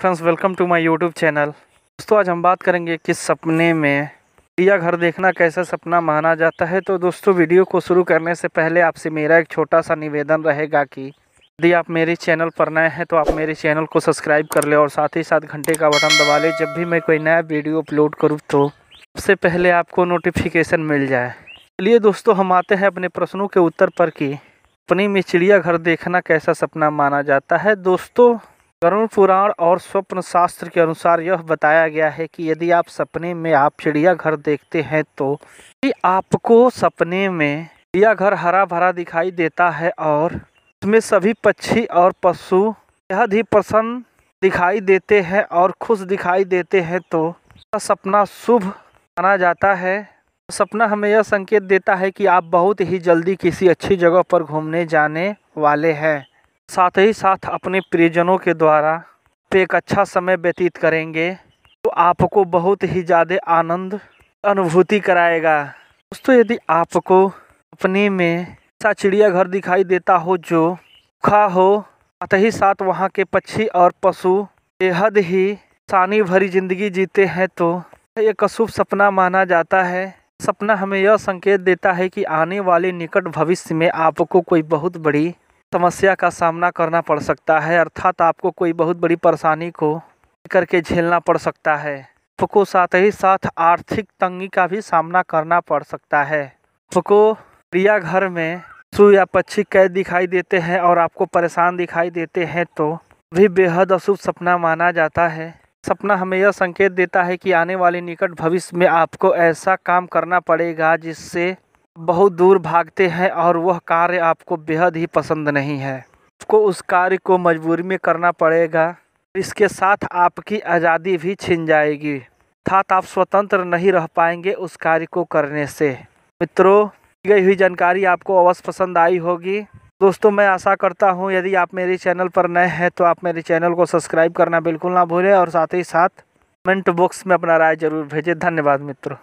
friends welcome to my YouTube channel दोस्तों आज हम बात करेंगे कि सपने में चिड़िया घर देखना कैसा सपना माना जाता है तो दोस्तों वीडियो को शुरू करने से पहले आपसे मेरा एक छोटा सा निवेदन रहेगा कि यदि आप मेरे चैनल पर नए हैं तो आप मेरे चैनल को सब्सक्राइब कर ले और साथ ही साथ घंटे का बटन दबा लें जब भी मैं कोई नया वीडियो अपलोड करूँ तो सबसे पहले आपको नोटिफिकेशन मिल जाए चलिए दोस्तों हम आते हैं अपने प्रश्नों के उत्तर पर कि अपनी में चिड़ियाघर देखना कैसा सपना माना जाता है दोस्तों गरुण पुराण और स्वप्न शास्त्र के अनुसार यह बताया गया है कि यदि आप सपने में आप चिड़ियाघर देखते हैं तो आपको सपने में चिड़ियाघर हरा भरा दिखाई देता है और उसमें सभी पक्षी और पशु बेहद ही प्रसन्न दिखाई देते हैं और खुश दिखाई देते हैं तो सपना शुभ माना जाता है सपना हमें यह संकेत देता है कि आप बहुत ही जल्दी किसी अच्छी जगह पर घूमने जाने वाले हैं साथ ही साथ अपने प्रियजनों के द्वारा तो एक अच्छा समय व्यतीत करेंगे तो आपको बहुत ही ज़्यादा आनंद अनुभूति कराएगा दोस्तों यदि आपको अपने में ऐसा चिड़ियाघर दिखाई देता हो जो खा हो साथ ही साथ वहाँ के पक्षी और पशु बेहद ही सानी भरी जिंदगी जीते हैं तो एक अशुभ सपना माना जाता है सपना हमें यह संकेत देता है कि आने वाले निकट भविष्य में आपको कोई बहुत बड़ी समस्या का सामना करना पड़ सकता है अर्थात आपको कोई बहुत बड़ी परेशानी को करके झेलना पड़ सकता है आपको साथ ही साथ आर्थिक तंगी का भी सामना करना पड़ सकता है आपको प्रिया घर में सु या पक्षी कैद दिखाई देते हैं और आपको परेशान दिखाई देते हैं तो भी बेहद अशुभ सपना माना जाता है सपना हमें यह संकेत देता है कि आने वाले निकट भविष्य में आपको ऐसा काम करना पड़ेगा जिससे बहुत दूर भागते हैं और वह कार्य आपको बेहद ही पसंद नहीं है आपको उस कार्य को मजबूरी में करना पड़ेगा इसके साथ आपकी आज़ादी भी छिन जाएगी अर्थात आप स्वतंत्र नहीं रह पाएंगे उस कार्य को करने से मित्रों गई हुई जानकारी आपको अवश्य पसंद आई होगी दोस्तों मैं आशा करता हूं यदि आप मेरे चैनल पर नए हैं तो आप मेरे चैनल को सब्सक्राइब करना बिल्कुल ना भूलें और साथ ही साथ कमेंट बॉक्स में अपना राय जरूर भेजें धन्यवाद मित्रों